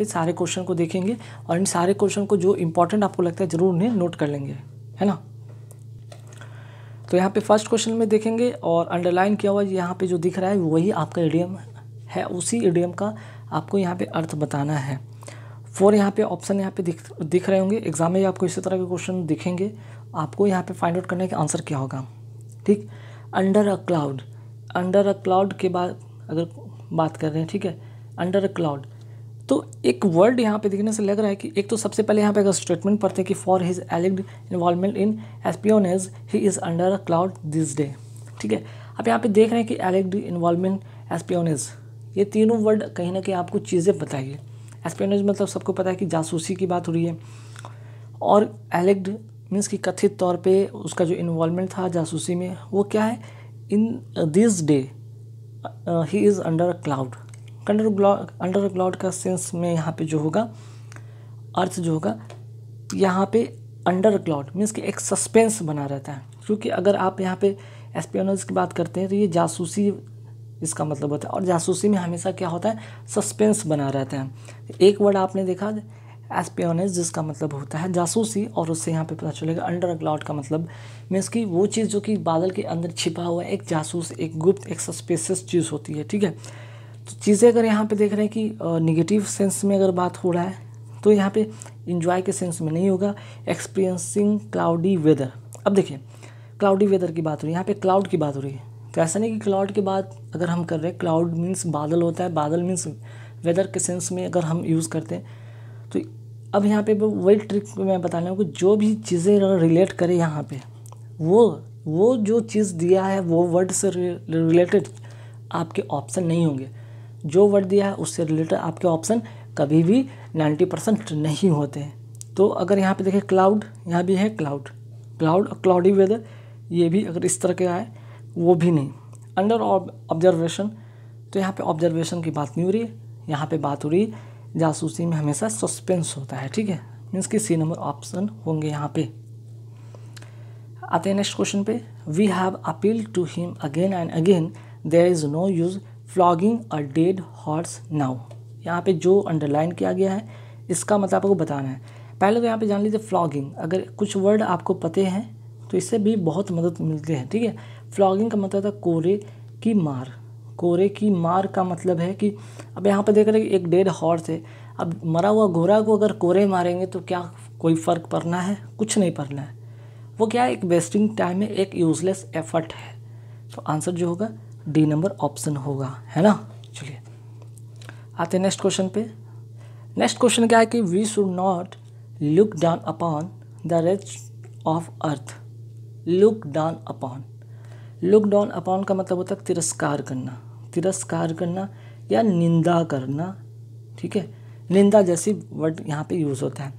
पे सारे क्वेश्चन को देखेंगे और इन सारे क्वेश्चन को जो इंपॉर्टेंट आपको लगता है ज़रूर उन्हें नोट कर लेंगे है ना तो यहाँ पे फर्स्ट क्वेश्चन में देखेंगे और अंडरलाइन किया हुआ यहाँ पे जो दिख रहा है वही आपका एडियम है उसी एडियम का आपको यहाँ पे अर्थ बताना है फोर यहाँ पे ऑप्शन यहाँ पे दिख दिख रहे होंगे एग्जाम में आपको इसी तरह के क्वेश्चन दिखेंगे आपको यहाँ पे फाइंड आउट करने का आंसर क्या होगा ठीक under a cloud under a cloud के बाद अगर बात कर रहे हैं ठीक है अंडर अ क्लाउड तो एक वर्ड यहाँ पे देखने से लग रहा है कि एक तो सबसे पहले यहाँ पे अगर स्टेटमेंट पढ़ते हैं कि for his alleged involvement in espionage he is under a cloud this day ठीक है अब यहाँ पे देख रहे हैं कि एलिग्ड इन्वॉल्वमेंट एसपियोनेज ये तीनों वर्ड कहीं ना कहीं आपको चीज़ें बताइए एसपियोनेज मतलब सबको पता है कि जासूसी की बात हो रही है और एलिग्ड मीन्स कि कथित तौर पर उसका जो इन्वॉल्वमेंट था जासूसी में वो क्या है in this day he is under a cloud under cloud under cloud का सेंस में यहाँ पे जो होगा अर्थ जो होगा यहाँ पे अंडर ग्लॉड मीन्स कि एक सस्पेंस बना रहता है क्योंकि अगर आप यहाँ पे एस्पियोनज की बात करते हैं तो ये जासूसी इसका मतलब होता है और जासूसी में हमेशा क्या होता है सस्पेंस बना रहता है एक वर्ड आपने देखा एस्पियोनेज जिसका मतलब होता है जासूसी और उससे यहाँ पे पता चलेगा अंडर क्लाउड का मतलब मीन्स की वो चीज़ जो कि बादल के अंदर छिपा हुआ है एक जासूस एक गुप्त एक सस्पेसियस चीज़ होती है ठीक है चीज़ें अगर यहाँ पे देख रहे हैं कि निगेटिव सेंस में अगर बात हो रहा है तो यहाँ पे इंजॉय के सेंस में नहीं होगा एक्सपीरियंसिंग क्लाउडी वेदर अब देखिए क्लाउडी वेदर की बात हो रही है यहाँ पे क्लाउड की बात हो रही है तो ऐसा नहीं कि क्लाउड के बाद अगर हम कर रहे हैं क्लाउड मीन्स बादल होता है बादल मीन्स वेदर के सेंस में अगर हम यूज़ करते हैं तो अब यहाँ पे वही ट्रिक मैं बता रहा हूँ कि जो भी चीज़ें रिलेट करें यहाँ पे वो वो जो चीज़ दिया है वो वर्ड से रिलेटेड आपके ऑप्शन नहीं होंगे जो वर्ड दिया है उससे रिलेटेड आपके ऑप्शन कभी भी नाइन्टी परसेंट नहीं होते हैं तो अगर यहाँ पे देखें क्लाउड यहाँ भी है क्लाउड क्लाउड और क्लाउडी वेदर ये भी अगर इस तरह के आए वो भी नहीं अंडर ऑब्जर्वेशन तो यहाँ पे ऑब्जर्वेशन की बात नहीं हो रही है यहाँ पर बात हो रही है जासूसी में हमेशा सस्पेंस होता है ठीक है मीन्स कि सी नंबर ऑप्शन होंगे यहाँ पे आते हैं नेक्स्ट क्वेश्चन पे we have appeal to him again and again there is no use flogging a dead horse now यहाँ पे जो अंडरलाइन किया गया है इसका मतलब आपको बताना है पहले तो यहाँ पे जान लीजिए फ्लॉगिंग अगर कुछ वर्ड आपको पते हैं तो इससे भी बहुत मदद मिलती है ठीक है फ्लॉगिंग का मतलब था कोरे की मार कोरे की मार का मतलब है कि अब यहाँ पर देख रहे हैं एक डेड हॉर्स है अब मरा हुआ घोड़ा को अगर कोरे मारेंगे तो क्या कोई फ़र्क पड़ना है कुछ नहीं पड़ना है वो क्या है एक वेस्टिंग टाइम है एक यूज़लेस एफर्ट है तो आंसर जो होगा डी नंबर ऑप्शन होगा है ना चलिए आते हैं नेक्स्ट क्वेश्चन पे नेक्स्ट क्वेश्चन क्या है कि we should not look down upon the rich of earth look down upon look down upon का मतलब होता है तिरस्कार करना तिरस्कार करना या निंदा करना ठीक है निंदा जैसी वर्ड यहाँ पे यूज़ होता है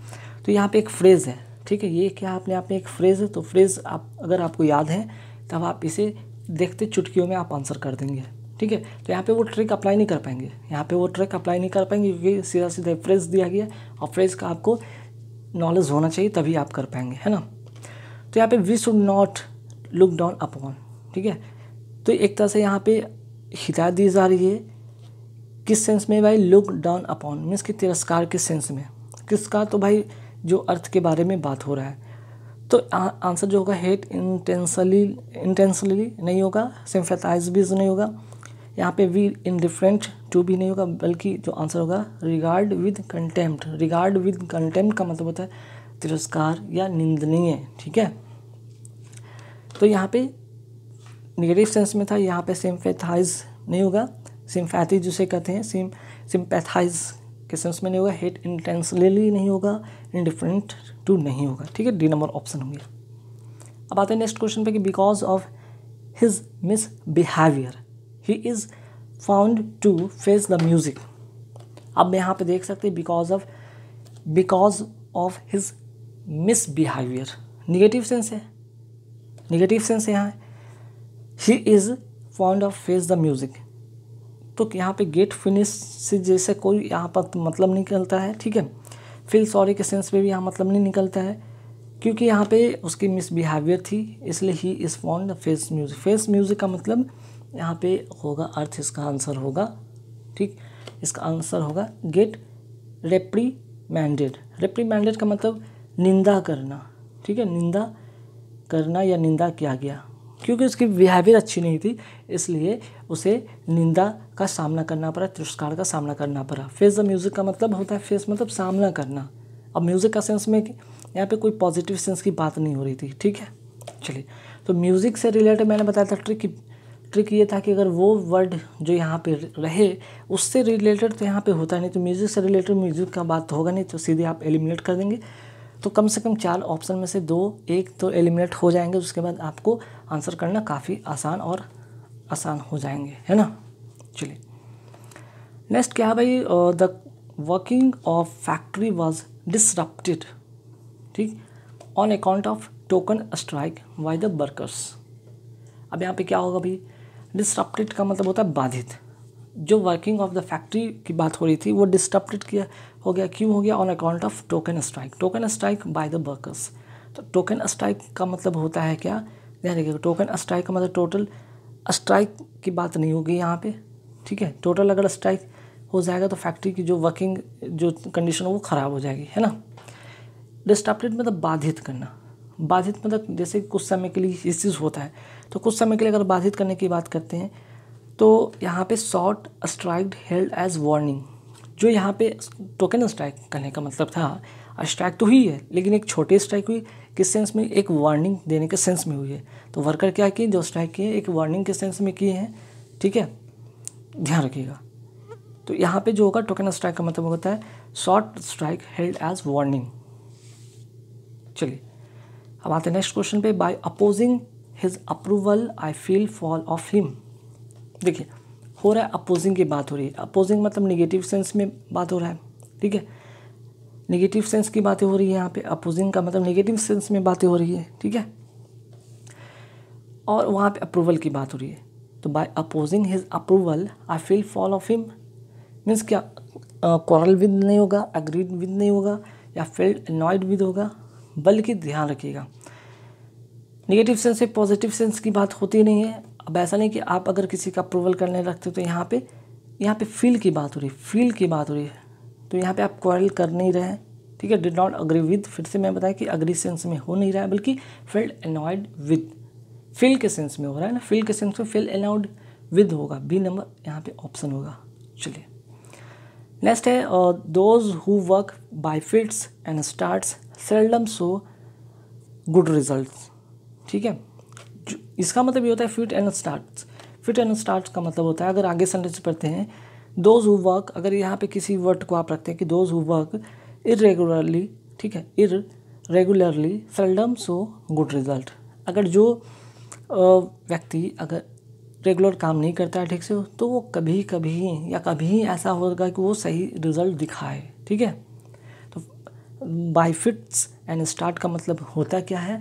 तो यहाँ पे एक फ्रेज़ है ठीक है ये क्या अपने आप में एक फ्रेज़ है तो फ्रेज़ आप अगर आपको याद है तब आप इसे देखते चुटकियों में आप आंसर कर देंगे ठीक है तो यहाँ पे वो ट्रिक अप्लाई नहीं कर पाएंगे यहाँ पे वो ट्रिक अप्लाई नहीं कर पाएंगे क्योंकि सीधा सीधा फ्रेज दिया गया और फ्रेज का आपको नॉलेज होना चाहिए तभी आप कर पाएंगे है ना तो यहाँ पे we should not look down upon ठीक है तो एक तरह से यहाँ पे हिदायत दी जा रही है किस सेंस में भाई लुक डाउन अपॉन मीन्स कि तिरस्कार किस सेंस में किसका तो भाई जो अर्थ के बारे में बात हो रहा है तो आंसर जो होगा हेट इंटेंसली इंटेंसली नहीं होगा सिम्फेटाइज भी नहीं होगा यहाँ पे वी इन डिफरेंट टू भी नहीं होगा बल्कि जो आंसर होगा regard with contempt regard with contempt का मतलब होता है तिरस्कार या निंदनीय ठीक है तो यहाँ पे नेगेटिव सेंस में था यहाँ पे सिम्फेथाइज नहीं होगा सिम्फैथी जिसे कहते हैं सिम सिम्पैथाइज किस सेंस में नहीं होगा हेट इंटेंसली नहीं होगा इनडिफरेंट टू नहीं होगा ठीक है डी नंबर ऑप्शन होंगे अब आते हैं नेक्स्ट क्वेश्चन पे कि because of his mis behaviour he is found to face the music अब यहाँ पे देख सकते हैं because of because of his mis behaviour negative sense है निगेटिव सेंस यहाँ है he is found of face the music तो यहाँ पे गेट फिनिश से जैसे कोई यहाँ पर तो मतलब निकलता है ठीक है फिल सॉरी के सेंस में भी यहाँ मतलब नहीं निकलता है क्योंकि यहाँ पे उसकी मिसबिहेवियर थी इसलिए he is found face music face music का मतलब यहाँ पे होगा अर्थ इसका आंसर होगा ठीक इसका आंसर होगा गेट रेप्रीमैंडेड रेप्रीमैंडेड का मतलब निंदा करना ठीक है निंदा करना या निंदा किया गया क्योंकि उसकी बिहेवियर अच्छी नहीं थी इसलिए उसे निंदा का सामना करना पड़ा तिरस्कार का सामना करना पड़ा फेस द म्यूज़िक का मतलब होता है फेस मतलब सामना करना अब म्यूज़िक का सेंस में यहाँ पे कोई पॉजिटिव सेंस की बात नहीं हो रही थी ठीक है चलिए तो म्यूज़िक से रिलेटेड मैंने बताया था ट्रिक ट्रिक ये था कि अगर वो वर्ड जो यहाँ पे रहे उससे रिलेटेड तो यहाँ पे होता नहीं तो म्यूज़िक से रिलेटेड म्यूज़िक का बात तो होगा नहीं तो सीधे आप एलिमिनेट कर देंगे तो कम से कम चार ऑप्शन में से दो एक तो एलिमिनेट हो जाएंगे उसके बाद आपको आंसर करना काफ़ी आसान और आसान हो जाएंगे है ना चलिए नेक्स्ट क्या है भाई the working of factory was disrupted ठीक on account of token strike by the workers अब यहाँ पे क्या होगा भाई डिसरप्टेड का मतलब होता है बाधित जो वर्किंग ऑफ द फैक्ट्री की बात हो रही थी वो डिस्टरप्टेड किया हो गया क्यों हो गया on account of token strike token strike by the workers तो टोकन स्ट्राइक का मतलब होता है क्या ध्यान रखिएगा टोकन स्ट्राइक का मतलब टोटल स्ट्राइक की बात नहीं होगी यहाँ पे ठीक है टोटल अगर स्ट्राइक हो जाएगा तो फैक्ट्री की जो वर्किंग जो कंडीशन है वो ख़राब हो जाएगी है ना डिस्टर्बेड मतलब बाधित करना बाधित मतलब जैसे कुछ समय के लिए इस चीज़ होता है तो कुछ समय के लिए अगर बाधित करने की बात करते हैं तो यहाँ पे short strike held as warning जो यहाँ पे टोकन स्ट्राइक करने का मतलब था स्ट्राइक तो हुई है लेकिन एक छोटी स्ट्राइक हुई किस सेंस में एक वार्निंग देने के सेंस में हुई है तो वर्कर क्या किए जो स्ट्राइक किए एक वार्निंग के सेंस में किए हैं ठीक है ध्यान रखिएगा तो यहाँ पे जो होगा टोकन स्ट्राइक का मतलब होता है short strike held as warning चलिए अब आते हैं नेक्स्ट क्वेश्चन पे by opposing his approval I feel fall of him देखिए हो रहा है अपोजिंग की बात हो रही है अपोजिंग मतलब निगेटिव सेंस में बात हो रहा है ठीक है निगेटिव सेंस की बातें हो रही है यहाँ पे अपोजिंग का मतलब निगेटिव सेंस में बातें हो रही है ठीक है और वहाँ पे अप्रूवल की बात हो रही है तो by opposing his approval I feel fall of him means क्या कॉरल विद नहीं होगा अग्रीड विद नहीं होगा या फील्ड अनॉयड विद होगा बल्कि ध्यान रखिएगा निगेटिव सेंस से पॉजिटिव सेंस की बात होती नहीं है अब ऐसा नहीं कि आप अगर किसी का अप्रूवल करने रखते हो तो यहाँ पे यहाँ पे फील की बात हो रही है फील की बात हो रही है तो यहाँ पे आप क्वारल कर नहीं रहे हैं ठीक है डिड नॉट अग्री विद फिर से मैं बताया कि अग्री सेंस में हो नहीं रहा है बल्कि फील्ड एनॉयड विद फील के सेंस में हो रहा है ना फील के सेंस में फील एनॉयड विद होगा बी नंबर यहाँ पे ऑप्शन होगा चलिए नेक्स्ट है those who work by fits and start seldom so good result ठीक है इसका मतलब ये होता है fit and start fit and start का मतलब होता है अगर आगे सेंटेंस पढ़ते हैं दोज हु वर्क अगर यहाँ पे किसी वर्ड को आप रखते हैं कि दोज हु वर्क इरेगुलरली ठीक है irregularly seldom so good result अगर जो व्यक्ति अगर रेगुलर काम नहीं करता है ठीक से तो वो कभी कभी या कभी ऐसा होगा कि वो सही रिजल्ट दिखाए ठीक है तो बाई फिट्स एंड स्टार्ट का मतलब होता क्या है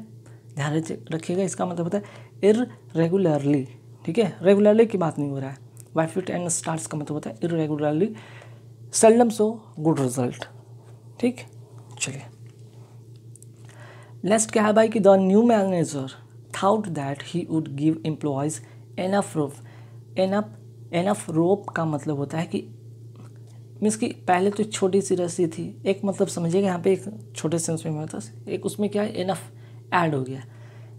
ध्यान रखिएगा इसका मतलब होता है इरेगुलरली ठीक है रेगुलरली की बात नहीं हो रहा है वाइफ फिट एंड स्टार्स का मतलब होता है irregularly seldom so good result ठीक चलिए नेक्स्ट क्या है भाई कि the new manager thought that he would give employees enough rope enough enough rope का मतलब होता है कि मीन्स की पहले तो छोटी सी रस्सी थी एक मतलब समझिएगा यहाँ पे एक छोटे से में मतलब एक उसमें क्या है एनफ ऐड हो गया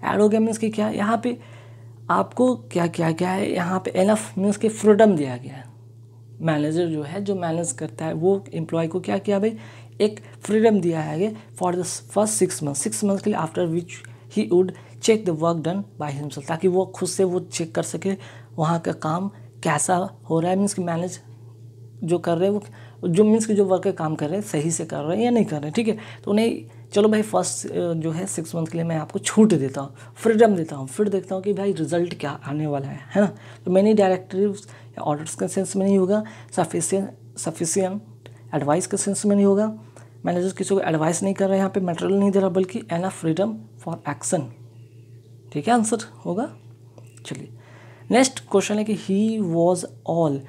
एरोगेम मीन्स कि क्या यहाँ पे आपको क्या क्या क्या है यहाँ पे एनफ मीन्स के फ्रीडम दिया गया है मैनेजर जो है जो मैनेज करता है वो एम्प्लॉय को क्या किया भाई एक फ्रीडम दिया है for the first six month six month के लिए after which he would check the work done by himself ताकि वो खुद से वो चेक कर सके वहाँ का काम कैसा हो रहा है मीन्स कि मैनेज जो कर रहे हैं वो जो मीन्स की जो वर्क काम कर रहे हैं सही से कर रहे हैं या नहीं कर रहे हैं ठीक है तो उन्हें चलो भाई फर्स्ट जो है सिक्स मंथ के लिए मैं आपको छूट देता हूँ फ्रीडम देता हूँ फिर देखता हूँ कि भाई रिजल्ट क्या आने वाला है है ना तो मैंने डायरेक्टिव या ऑर्डर्स के सेंस में नहीं होगा सफिशियन सफिशियंट एडवाइस के सेंस में नहीं होगा मैनेजर किसी को एडवाइस नहीं कर रहा है यहाँ पे मटेरियल नहीं दे रहा बल्कि एना फ्रीडम फॉर एक्शन ठीक है आंसर होगा चलिए नेक्स्ट क्वेश्चन है कि he was all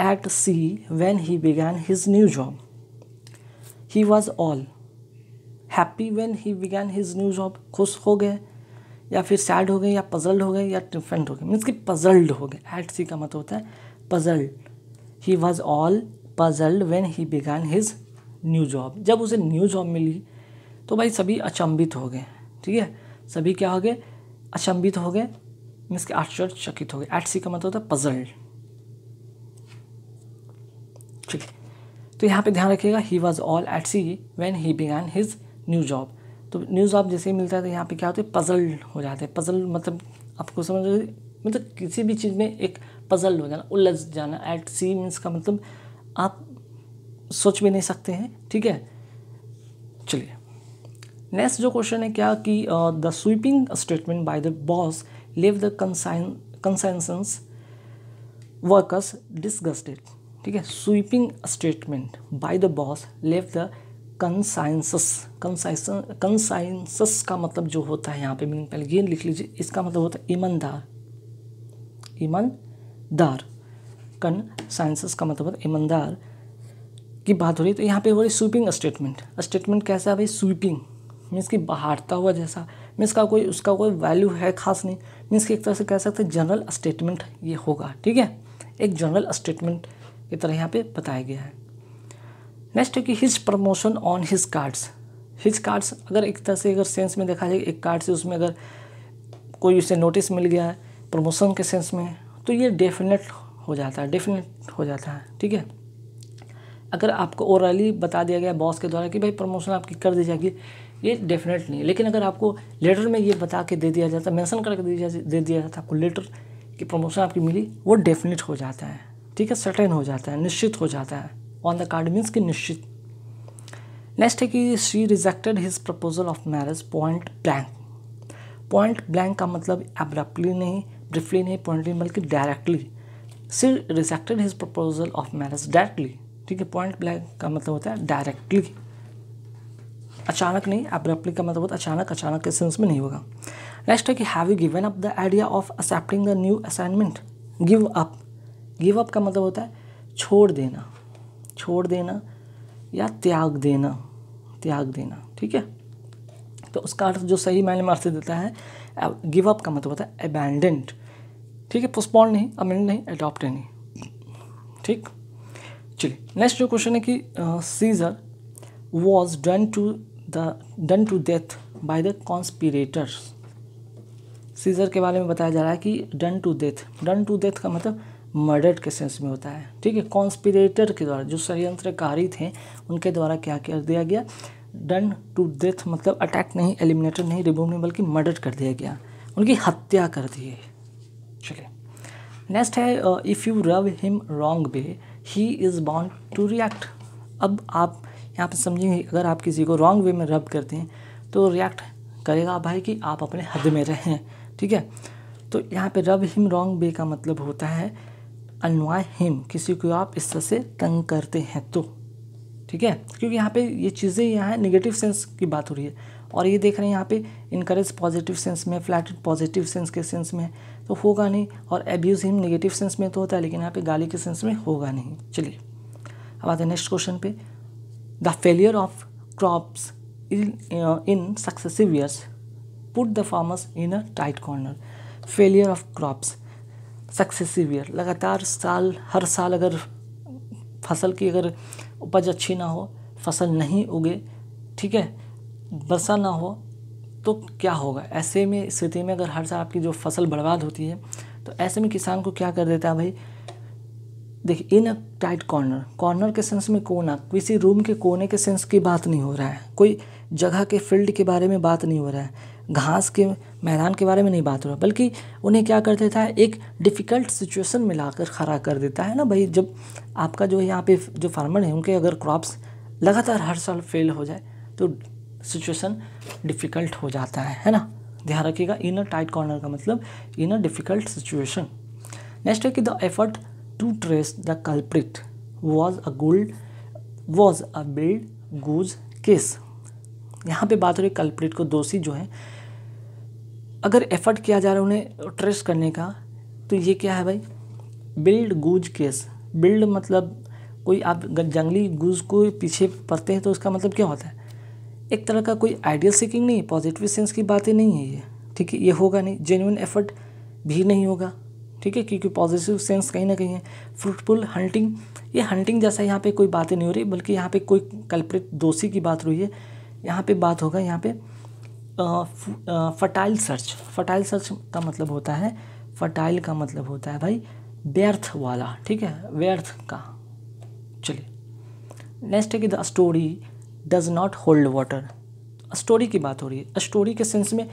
at sea when he began his new job he was all happy when he began his new job खुश हो गए या फिर सैड हो गए या पजल्ड हो गए या डिफरेंट हो गए मीन्स कि पजल्ड हो गए एट सी का मत मतलब होता है puzzled he was all puzzled when he began his new job जब उसे न्यू जॉब मिली तो भाई सभी अचंभित हो गए ठीक है सभी क्या हो गए अचंभित हो गए मीन्स आश्चर्य आश्चर्यचकित हो गए एट सी का मतलब होता है पजल्ड ठीक है तो यहाँ पे ध्यान रखिएगा he was all at sea when he began his new job तो न्यू जॉब जैसे ही मिलता है तो यहाँ पे क्या होता है पजल हो जाते हैं पजल मतलब आपको समझ मतलब किसी भी चीज़ में एक पजल हो जाना उलझ जाना एट सी मीन्स का मतलब आप सोच भी नहीं सकते हैं ठीक है चलिए नेक्स्ट जो क्वेश्चन है क्या कि the sweeping statement by the boss लेव the consign conscientious workers disgusted ठीक है sweeping statement by the boss लेव द कंसाइंसस कंसाइंस का मतलब जो होता है यहाँ पे मीनिंग पहले ये लिख लीजिए इसका मतलब होता है ईमानदार ईमानदार कन साइंसस का मतलब होता है ईमानदार की बात हो रही है तो यहाँ पे हो रही स्वीपिंग स्टेटमेंट स्टेटमेंट कैसा है भाई स्वीपिंग मीन्स की बहारता हुआ जैसा मीन्स का कोई उसका कोई वैल्यू है खास नहीं मीन्स की एक तरह से कह सकते हैं जनरल स्टेटमेंट ये होगा ठीक है एक जनरल स्टेटमेंट की तरह यहाँ पे बताया गया है नेक्स्ट है कि his promotion on his cards his cards अगर एक तरह से अगर सेंस में देखा जाए एक कार्ड से उसमें अगर कोई उसे नोटिस मिल गया है प्रमोशन के सेंस में तो ये डेफिनेट हो जाता है डेफिनेट हो जाता है ठीक है अगर आपको ओरली बता दिया गया बॉस के द्वारा कि भाई प्रमोशन आपकी कर दी जाएगी ये डेफिनेट नहीं है लेकिन अगर आपको लेटर में ये बता के दे दिया जाता मेंशन करके दे दिया दे दिया जाता आपको लेटर कि प्रमोशन आपकी मिली वो डेफिनेट हो जाता है ठीक है सर्टेन हो जाता है निश्चित हो जाता है ऑन द कार्ड मीन्स की निश्चित नेक्स्ट है कि she rejected his proposal of marriage point blank point blank का मतलब एब्रप्टली नहीं ब्रिफली नहीं पॉइंटली बल्कि directly she rejected his proposal of marriage directly ठीक है पॉइंट ब्लैंक का मतलब होता है डायरेक्टली अचानक नहीं एब्रप्टली का मतलब होता है अचानक अचानक के सेंस में नहीं होगा नेक्स्ट है कि have you given up the idea of accepting the new assignment give up give up का मतलब होता है छोड़ देना छोड़ देना या त्याग देना त्याग देना ठीक है तो उसका अर्थ जो सही मायने में अर्थ देता है गिव अप का मतलब होता है अबैंडेंट ठीक है पोस्टपोन नहीं अमेंड नहीं अडॉप्ट नहीं ठीक चलिए नेक्स्ट जो क्वेश्चन है कि Caesar was done to the done to death by the conspirators Caesar के बारे में बताया जा रहा है कि done to death done to death का मतलब मर्डर्ड के सेंस में होता है ठीक है कॉन्स्पिरेटर के द्वारा जो षडयंत्रकारी थे उनके द्वारा क्या कर दिया गया डन टू डेथ मतलब अटैक नहीं एलिमिनेटेड नहीं रिमूव नहीं बल्कि मर्डर कर दिया गया उनकी हत्या कर दी चलिए नेक्स्ट है if you rub him wrong way he is bound to react अब आप यहाँ पर समझेंगे अगर आप किसी को रॉन्ग वे में रब करते हैं तो रिएक्ट करेगा भाई कि आप अपने हद में रहें ठीक है तो यहाँ पे रब हिम रॉन्ग वे का मतलब होता है अनवाय हिम किसी को आप इस तरह से तंग करते हैं तो ठीक है क्योंकि यहाँ पे ये चीज़ें यहाँ नेगेटिव सेंस की बात हो रही है और ये देख रहे हैं यहाँ पे इनकरेज पॉजिटिव सेंस में फ्लैट पॉजिटिव सेंस के सेंस में तो होगा नहीं और एब्यूज़ हिम नेगेटिव सेंस में तो होता है लेकिन यहाँ पे गाली के सेंस में होगा नहीं चलिए अब आते हैं नेक्स्ट क्वेश्चन पे the failure of crops in in successive years put the farmers in a tight corner failure of crops successive year लगातार साल हर साल अगर फसल की अगर उपज अच्छी ना हो फसल नहीं उगे ठीक है वर्षा ना हो तो क्या होगा ऐसे में स्थिति में अगर हर साल आपकी जो फसल बर्बाद होती है तो ऐसे में किसान को क्या कर देता है भाई देखिए in a tight corner corner के सेंस में कोना किसी रूम के कोने के सेंस की बात नहीं हो रहा है कोई जगह के फील्ड के बारे में बात नहीं हो रहा है घास के मैदान के बारे में नहीं बात हो रहा बल्कि उन्हें क्या कर देता है एक डिफ़िकल्ट सिचुएशन में ला खड़ा कर देता है ना भाई जब आपका जो यहाँ पे जो फार्मर है उनके अगर क्रॉप्स लगातार हर साल फेल हो जाए तो सिचुएशन डिफ़िकल्ट हो जाता है है ना ध्यान रखिएगा इन अ टाइट कॉर्नर का मतलब in a difficult situation next है कि the effort to trace the culprit was a gold was a wild goose chase यहाँ पे बात हो रही है कल्प्रिट को दोषी जो है अगर एफर्ट किया जा रहा है उन्हें ट्रेस करने का तो ये क्या है भाई बिल्ड गूज केस बिल्ड मतलब कोई आप जंगली गूज को पीछे पड़ते हैं तो उसका मतलब क्या होता है एक तरह का कोई आइडियल सीकिंग नहीं है पॉजिटिव सेंस की बातें नहीं है ये ठीक है ये होगा नहीं जेन्यून एफर्ट भी नहीं होगा ठीक है क्योंकि पॉजिटिव सेंस कहीं ना कहीं है फ्रूटफुल हंटिंग ये हंटिंग जैसा यहाँ पे कोई बातें नहीं हो रही बल्कि यहाँ पे कोई कल्प्रित दोषी की बात रही है यहाँ पे बात होगा यहाँ पे फर्टाइल सर्च फर्टाइल सर्च का मतलब होता है फर्टाइल का मतलब होता है भाई व्यर्थ वाला ठीक है व्यर्थ का चलिए नेक्स्ट है कि the story does not hold water story की बात हो रही है स्टोरी के सेंस में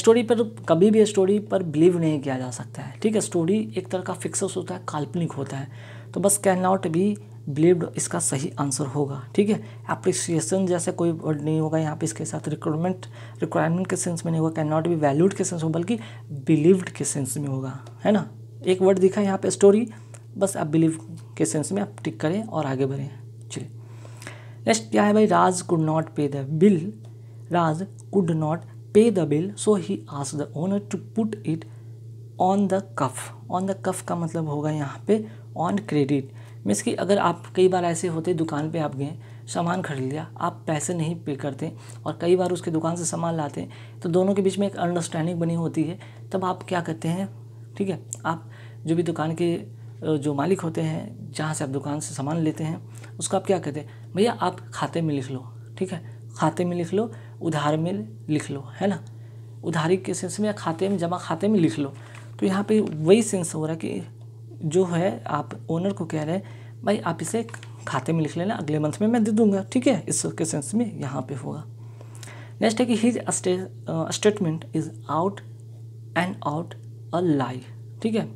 स्टोरी पर कभी भी स्टोरी पर बिलीव नहीं किया जा सकता है ठीक है स्टोरी एक तरह का फिक्सस होता है काल्पनिक होता है तो बस कैन नॉट बी बिलीव्ड इसका सही आंसर होगा ठीक है अप्रिसिएशन जैसे कोई वर्ड नहीं होगा यहाँ पे इसके साथ रिक्रूटमेंट रिक्वायरमेंट के सेंस में नहीं होगा कैन नॉट बी वैल्यूड के सेंस में बल्कि बिलीव्ड के सेंस में होगा है ना एक वर्ड दिखा यहाँ पे स्टोरी बस आप बिलीव के सेंस में आप टिक करें और आगे बढ़ें चलिए नेक्स्ट क्या है भाई Raj could not pay the bill Raj could not pay the bill so he ask the owner to put it on the cuff on the cuff का मतलब होगा यहाँ पे ऑन क्रेडिट मीन्स कि अगर आप कई बार ऐसे होते दुकान पे आप गए सामान खरीद लिया आप पैसे नहीं पे करते और कई बार उसके दुकान से सामान लाते हैं तो दोनों के बीच में एक अंडरस्टैंडिंग बनी होती है तब आप क्या करते हैं ठीक है आप जो भी दुकान के जो मालिक होते हैं जहाँ से आप दुकान से सामान लेते हैं उसको आप क्या कहते हैं भैया आप खाते में लिख लो ठीक है खाते में लिख लो उधार में लिख लो है ना उधारी के सेंस में या खाते में जमा खाते में लिख लो तो यहाँ पे वही सेंस हो रहा है कि जो है आप ओनर को कह रहे हैं भाई आप इसे खाते में लिख लेना अगले मंथ में मैं दे दूंगा ठीक है इस के सेंस में यहाँ पे होगा नेक्स्ट है कि his statement is out and out a lie ठीक है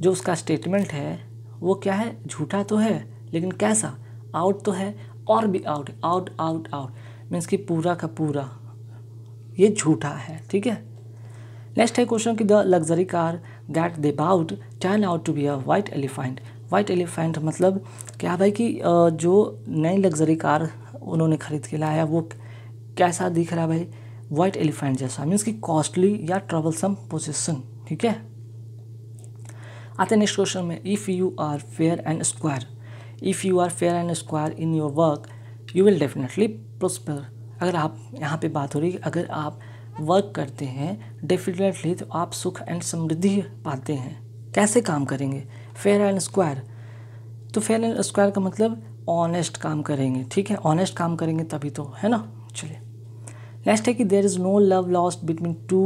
जो उसका स्टेटमेंट है वो क्या है झूठा तो है लेकिन कैसा आउट तो है और भी out out out out means कि पूरा का पूरा ये झूठा है ठीक है नेक्स्ट है क्वेश्चन कि the luxury car that they bought turn out to be a white elephant white elephant मतलब क्या भाई कि जो नई लग्जरी कार उन्होंने ख़रीद के लाया वो कैसा दिख रहा है भाई वाइट एलिफेंट जैसा मीन्स की कॉस्टली या ट्रबलसम पोजिशन ठीक है आते नेक्स्ट क्वेश्चन में if you are fair and square if you are fair and square in your work you will definitely prosper अगर आप यहाँ पे बात हो रही है अगर आप वर्क करते हैं डेफिनेटली तो आप सुख एंड समृद्धि पाते हैं कैसे काम करेंगे फेयर एंड स्क्वायर तो फेयर एंड स्क्वायर का मतलब ऑनेस्ट काम करेंगे ठीक है ऑनेस्ट काम करेंगे तभी तो है ना चलिए नेक्स्ट है कि there is no love lost between two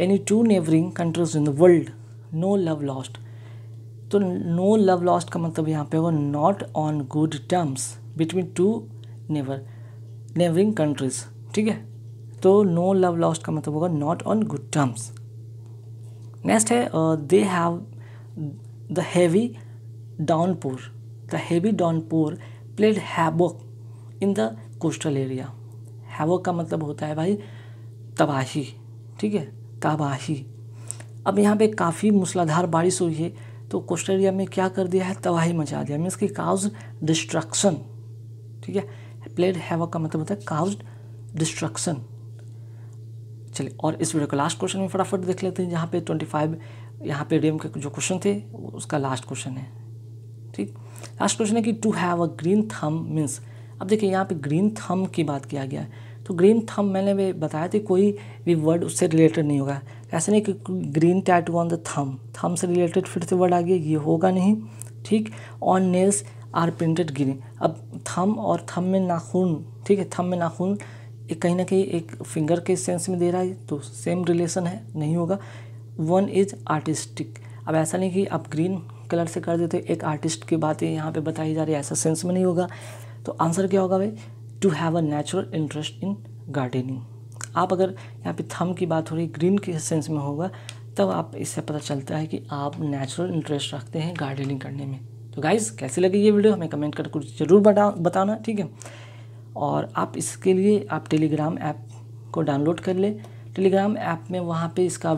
any two neighbouring countries in the world no love lost तो नो लव लॉस्ट का मतलब यहाँ पे होगा not on good terms between two neighbour neighbouring countries ठीक है तो नो लव लॉस्ट का मतलब होगा not on good terms next है they have the heavy downpour the heavy pour played havoc in the coastal area havoc का मतलब होता है भाई तबाही ठीक है तबाही अब यहाँ पे काफ़ी मूसलाधार बारिश हुई है तो कोस्टल एरिया में क्या कर दिया है तबाही मचा दिया मीन्स की काउज डिस्ट्रक्शन ठीक है प्लेड हैवक का मतलब होता है काउज डिस्ट्रक्शन चलिए और इस वीडियो का लास्ट क्वेश्चन में फटाफट देख लेते हैं जहाँ पे ट्वेंटी फाइव यहाँ पे रेम के जो क्वेश्चन थे उसका लास्ट क्वेश्चन है ठीक लास्ट क्वेश्चन है कि to have a green thumb means अब देखिए यहाँ पे ग्रीन थम की बात किया गया है तो ग्रीन थम मैंने भी बताया था कोई भी वर्ड उससे रिलेटेड नहीं होगा ऐसे नहीं कि green TET on the thumb थम से रिलेटेड फिर से वर्ड आ गया ये होगा नहीं ठीक on nails are printed green अब थम और थम में नाखून ठीक है थम में नाखून एक कहीं ना कहीं एक फिंगर के सेंस में दे रहा है तो सेम रिलेशन है नहीं होगा वन इज आर्टिस्टिक अब ऐसा नहीं कि आप ग्रीन कलर से कर देते एक आर्टिस्ट की बातें यहाँ पे बताई जा रही है ऐसा सेंस में नहीं होगा तो आंसर क्या होगा भाई to have a natural interest in gardening आप अगर यहाँ पे थम की बात हो रही ग्रीन के सेंस में होगा तब आप इससे पता चलता है कि आप नेचुरल इंटरेस्ट रखते हैं गार्डनिंग करने में तो गाइज़ कैसी लगी ये वीडियो हमें कमेंट कर कुछ ज़रूर बता बताना ठीक है और आप इसके लिए आप टेलीग्राम ऐप को डाउनलोड कर लें टेलीग्राम ऐप में वहाँ पे इसका